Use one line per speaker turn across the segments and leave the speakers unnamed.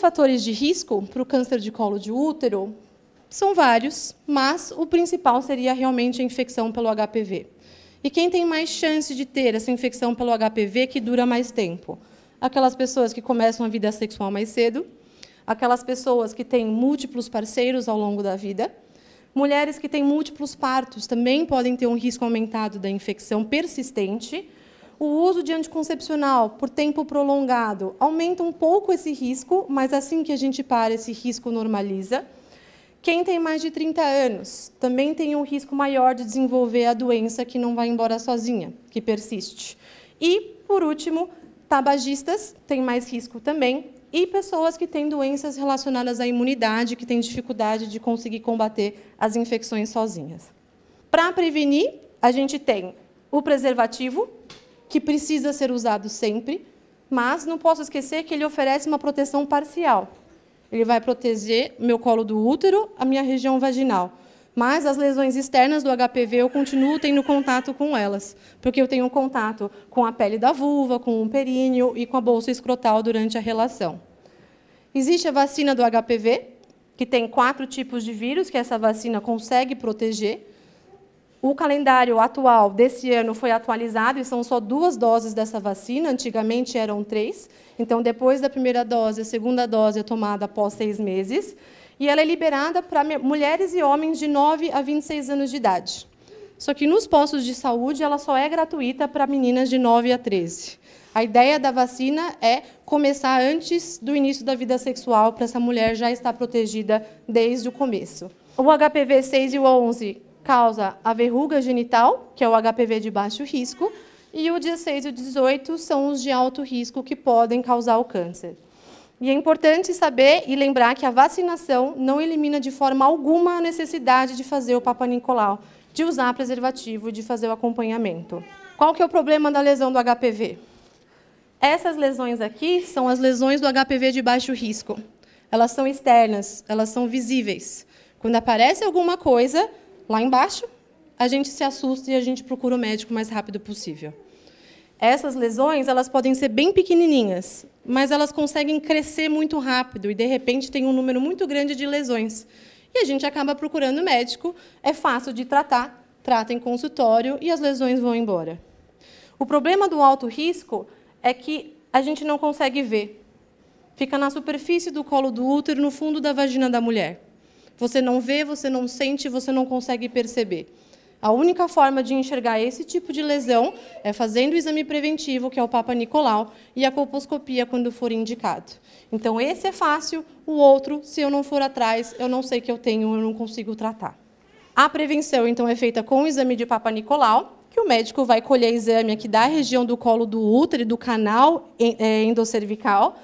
os fatores de risco para o câncer de colo de útero são vários, mas o principal seria realmente a infecção pelo HPV. E quem tem mais chance de ter essa infecção pelo HPV que dura mais tempo? Aquelas pessoas que começam a vida sexual mais cedo, aquelas pessoas que têm múltiplos parceiros ao longo da vida, mulheres que têm múltiplos partos também podem ter um risco aumentado da infecção persistente, o uso de anticoncepcional por tempo prolongado aumenta um pouco esse risco, mas assim que a gente para, esse risco normaliza. Quem tem mais de 30 anos também tem um risco maior de desenvolver a doença que não vai embora sozinha, que persiste. E, por último, tabagistas têm mais risco também e pessoas que têm doenças relacionadas à imunidade, que têm dificuldade de conseguir combater as infecções sozinhas. Para prevenir, a gente tem o preservativo, que precisa ser usado sempre, mas não posso esquecer que ele oferece uma proteção parcial. Ele vai proteger meu colo do útero, a minha região vaginal. Mas as lesões externas do HPV eu continuo tendo contato com elas, porque eu tenho contato com a pele da vulva, com o períneo e com a bolsa escrotal durante a relação. Existe a vacina do HPV, que tem quatro tipos de vírus que essa vacina consegue proteger. O calendário atual desse ano foi atualizado e são só duas doses dessa vacina, antigamente eram três. Então, depois da primeira dose, a segunda dose é tomada após seis meses. E ela é liberada para mulheres e homens de 9 a 26 anos de idade. Só que nos postos de saúde, ela só é gratuita para meninas de 9 a 13. A ideia da vacina é começar antes do início da vida sexual, para essa mulher já estar protegida desde o começo. O HPV 6 e o 11 causa a verruga genital, que é o HPV de baixo risco, e o 16 e o 18 são os de alto risco que podem causar o câncer. E é importante saber e lembrar que a vacinação não elimina de forma alguma a necessidade de fazer o Papa Nicolau, de usar preservativo, de fazer o acompanhamento. Qual que é o problema da lesão do HPV? Essas lesões aqui são as lesões do HPV de baixo risco. Elas são externas, elas são visíveis. Quando aparece alguma coisa, lá embaixo, a gente se assusta e a gente procura o médico o mais rápido possível. Essas lesões, elas podem ser bem pequenininhas, mas elas conseguem crescer muito rápido e de repente tem um número muito grande de lesões. E a gente acaba procurando o médico, é fácil de tratar, trata em consultório e as lesões vão embora. O problema do alto risco é que a gente não consegue ver. Fica na superfície do colo do útero, no fundo da vagina da mulher. Você não vê, você não sente, você não consegue perceber. A única forma de enxergar esse tipo de lesão é fazendo o exame preventivo, que é o Papa Nicolau, e a colposcopia quando for indicado. Então, esse é fácil, o outro, se eu não for atrás, eu não sei que eu tenho, eu não consigo tratar. A prevenção, então, é feita com o exame de Papa Nicolau, que o médico vai colher exame aqui da região do colo do útero e do canal eh, endocervical,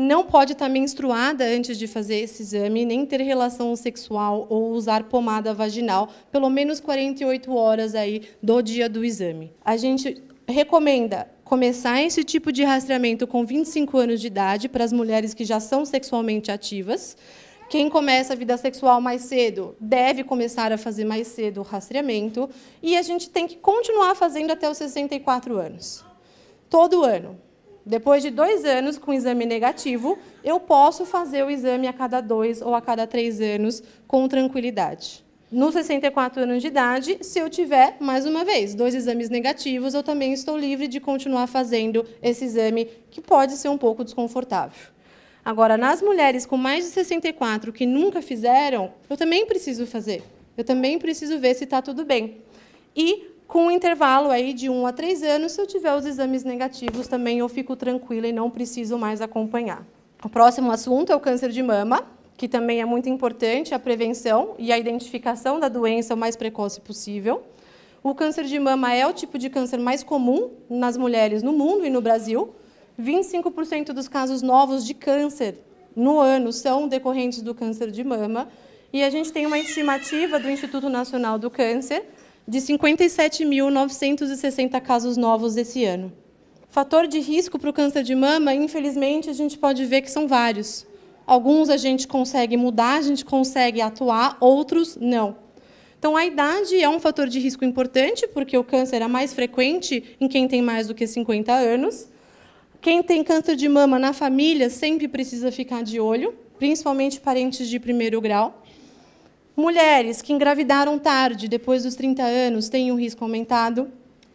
não pode estar tá menstruada antes de fazer esse exame, nem ter relação sexual ou usar pomada vaginal, pelo menos 48 horas aí do dia do exame. A gente recomenda começar esse tipo de rastreamento com 25 anos de idade para as mulheres que já são sexualmente ativas. Quem começa a vida sexual mais cedo deve começar a fazer mais cedo o rastreamento. E a gente tem que continuar fazendo até os 64 anos. Todo ano. Depois de dois anos com exame negativo, eu posso fazer o exame a cada dois ou a cada três anos com tranquilidade. Nos 64 anos de idade, se eu tiver, mais uma vez, dois exames negativos, eu também estou livre de continuar fazendo esse exame, que pode ser um pouco desconfortável. Agora, nas mulheres com mais de 64 que nunca fizeram, eu também preciso fazer. Eu também preciso ver se está tudo bem. E com um intervalo aí de 1 um a 3 anos, se eu tiver os exames negativos também eu fico tranquila e não preciso mais acompanhar. O próximo assunto é o câncer de mama, que também é muito importante a prevenção e a identificação da doença o mais precoce possível. O câncer de mama é o tipo de câncer mais comum nas mulheres no mundo e no Brasil. 25% dos casos novos de câncer no ano são decorrentes do câncer de mama. E a gente tem uma estimativa do Instituto Nacional do Câncer de 57.960 casos novos esse ano. Fator de risco para o câncer de mama, infelizmente, a gente pode ver que são vários. Alguns a gente consegue mudar, a gente consegue atuar, outros não. Então, a idade é um fator de risco importante, porque o câncer é mais frequente em quem tem mais do que 50 anos. Quem tem câncer de mama na família sempre precisa ficar de olho, principalmente parentes de primeiro grau. Mulheres que engravidaram tarde, depois dos 30 anos, têm um risco aumentado.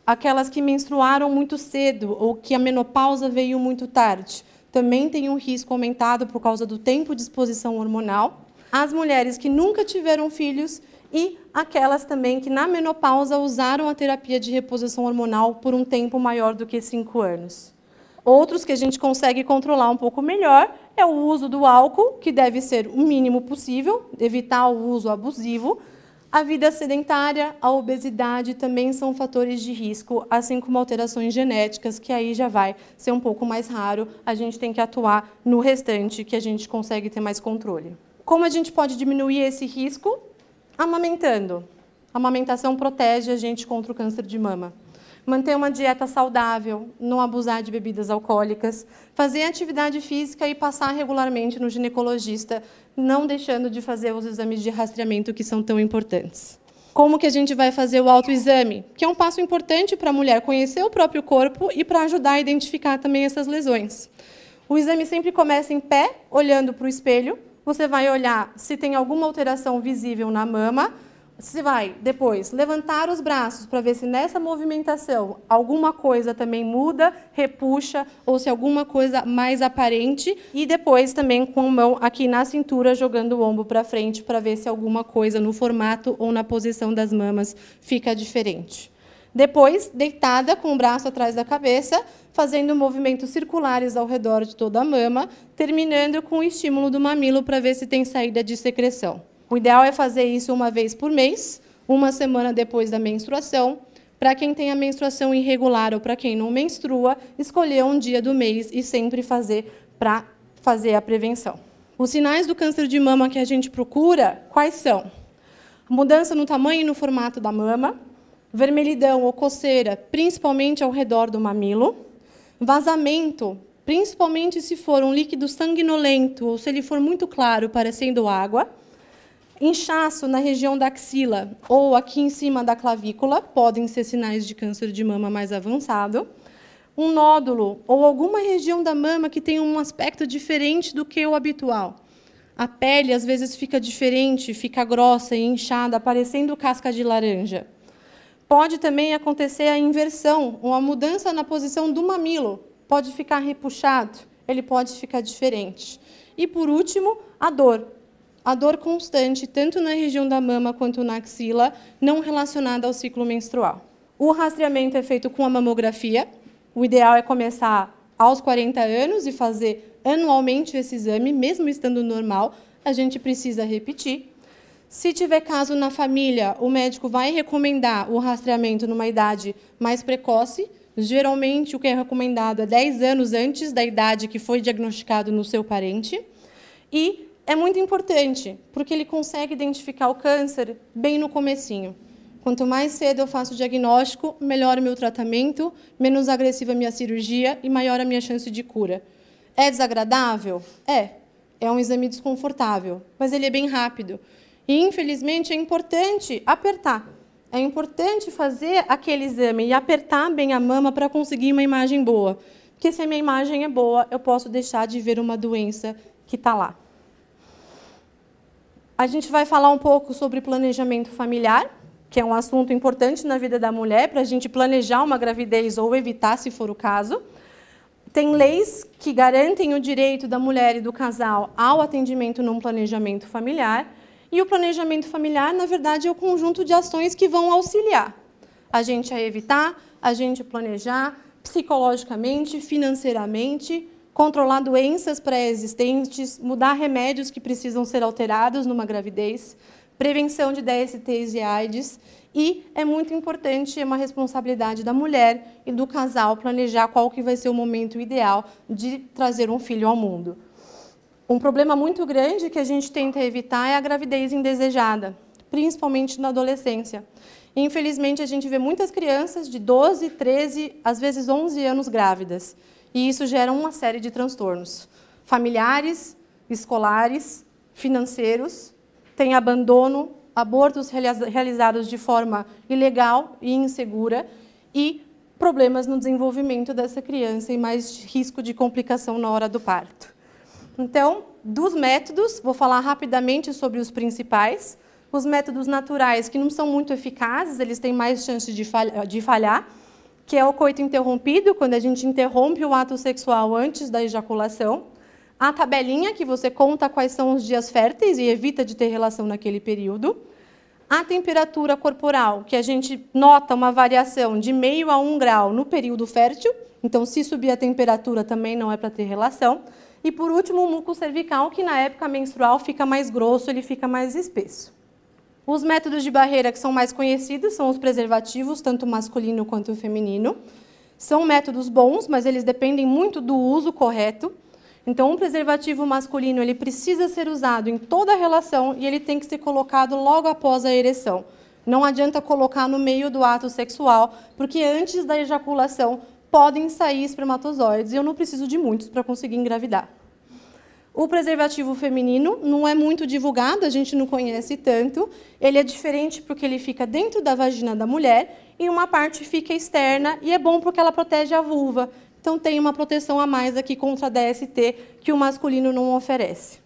Aquelas que menstruaram muito cedo ou que a menopausa veio muito tarde, também têm um risco aumentado por causa do tempo de exposição hormonal. As mulheres que nunca tiveram filhos e aquelas também que na menopausa usaram a terapia de reposição hormonal por um tempo maior do que 5 anos. Outros que a gente consegue controlar um pouco melhor é o uso do álcool, que deve ser o mínimo possível, evitar o uso abusivo. A vida sedentária, a obesidade também são fatores de risco, assim como alterações genéticas, que aí já vai ser um pouco mais raro. A gente tem que atuar no restante, que a gente consegue ter mais controle. Como a gente pode diminuir esse risco? Amamentando. A amamentação protege a gente contra o câncer de mama manter uma dieta saudável, não abusar de bebidas alcoólicas, fazer atividade física e passar regularmente no ginecologista, não deixando de fazer os exames de rastreamento que são tão importantes. Como que a gente vai fazer o autoexame? Que é um passo importante para a mulher conhecer o próprio corpo e para ajudar a identificar também essas lesões. O exame sempre começa em pé, olhando para o espelho. Você vai olhar se tem alguma alteração visível na mama, você vai depois levantar os braços para ver se nessa movimentação alguma coisa também muda, repuxa ou se alguma coisa mais aparente. E depois também com a mão aqui na cintura, jogando o ombro para frente para ver se alguma coisa no formato ou na posição das mamas fica diferente. Depois, deitada com o braço atrás da cabeça, fazendo movimentos circulares ao redor de toda a mama, terminando com o estímulo do mamilo para ver se tem saída de secreção. O ideal é fazer isso uma vez por mês, uma semana depois da menstruação. Para quem tem a menstruação irregular ou para quem não menstrua, escolher um dia do mês e sempre fazer para fazer a prevenção. Os sinais do câncer de mama que a gente procura, quais são? Mudança no tamanho e no formato da mama, vermelhidão ou coceira, principalmente ao redor do mamilo, vazamento, principalmente se for um líquido sanguinolento ou se ele for muito claro, parecendo água, Inchaço na região da axila ou aqui em cima da clavícula podem ser sinais de câncer de mama mais avançado. Um nódulo ou alguma região da mama que tem um aspecto diferente do que o habitual. A pele às vezes fica diferente, fica grossa e inchada, parecendo casca de laranja. Pode também acontecer a inversão, ou a mudança na posição do mamilo. Pode ficar repuxado, ele pode ficar diferente. E por último, a dor, a dor constante, tanto na região da mama quanto na axila, não relacionada ao ciclo menstrual. O rastreamento é feito com a mamografia. O ideal é começar aos 40 anos e fazer anualmente esse exame, mesmo estando normal, a gente precisa repetir. Se tiver caso na família, o médico vai recomendar o rastreamento numa idade mais precoce. Geralmente, o que é recomendado é 10 anos antes da idade que foi diagnosticado no seu parente. E é muito importante, porque ele consegue identificar o câncer bem no comecinho. Quanto mais cedo eu faço o diagnóstico, melhor o meu tratamento, menos agressiva a minha cirurgia e maior a minha chance de cura. É desagradável? É. É um exame desconfortável, mas ele é bem rápido. E, infelizmente, é importante apertar. É importante fazer aquele exame e apertar bem a mama para conseguir uma imagem boa. Porque se a minha imagem é boa, eu posso deixar de ver uma doença que está lá. A gente vai falar um pouco sobre planejamento familiar, que é um assunto importante na vida da mulher, para a gente planejar uma gravidez ou evitar, se for o caso. Tem leis que garantem o direito da mulher e do casal ao atendimento num planejamento familiar. E o planejamento familiar, na verdade, é o conjunto de ações que vão auxiliar a gente a evitar, a gente planejar psicologicamente, financeiramente, controlar doenças pré-existentes, mudar remédios que precisam ser alterados numa gravidez, prevenção de DSTs e AIDS. E é muito importante, é uma responsabilidade da mulher e do casal planejar qual que vai ser o momento ideal de trazer um filho ao mundo. Um problema muito grande que a gente tenta evitar é a gravidez indesejada, principalmente na adolescência. Infelizmente, a gente vê muitas crianças de 12, 13, às vezes 11 anos grávidas. E isso gera uma série de transtornos familiares, escolares, financeiros, tem abandono, abortos realizados de forma ilegal e insegura e problemas no desenvolvimento dessa criança e mais risco de complicação na hora do parto. Então, dos métodos, vou falar rapidamente sobre os principais. Os métodos naturais, que não são muito eficazes, eles têm mais chance de falhar que é o coito interrompido, quando a gente interrompe o ato sexual antes da ejaculação. A tabelinha, que você conta quais são os dias férteis e evita de ter relação naquele período. A temperatura corporal, que a gente nota uma variação de meio a um grau no período fértil, então se subir a temperatura também não é para ter relação. E por último, o muco cervical, que na época menstrual fica mais grosso, ele fica mais espesso. Os métodos de barreira que são mais conhecidos são os preservativos, tanto masculino quanto feminino. São métodos bons, mas eles dependem muito do uso correto. Então, um preservativo masculino ele precisa ser usado em toda a relação e ele tem que ser colocado logo após a ereção. Não adianta colocar no meio do ato sexual, porque antes da ejaculação podem sair espermatozoides e eu não preciso de muitos para conseguir engravidar. O preservativo feminino não é muito divulgado, a gente não conhece tanto. Ele é diferente porque ele fica dentro da vagina da mulher e uma parte fica externa e é bom porque ela protege a vulva. Então tem uma proteção a mais aqui contra a DST que o masculino não oferece.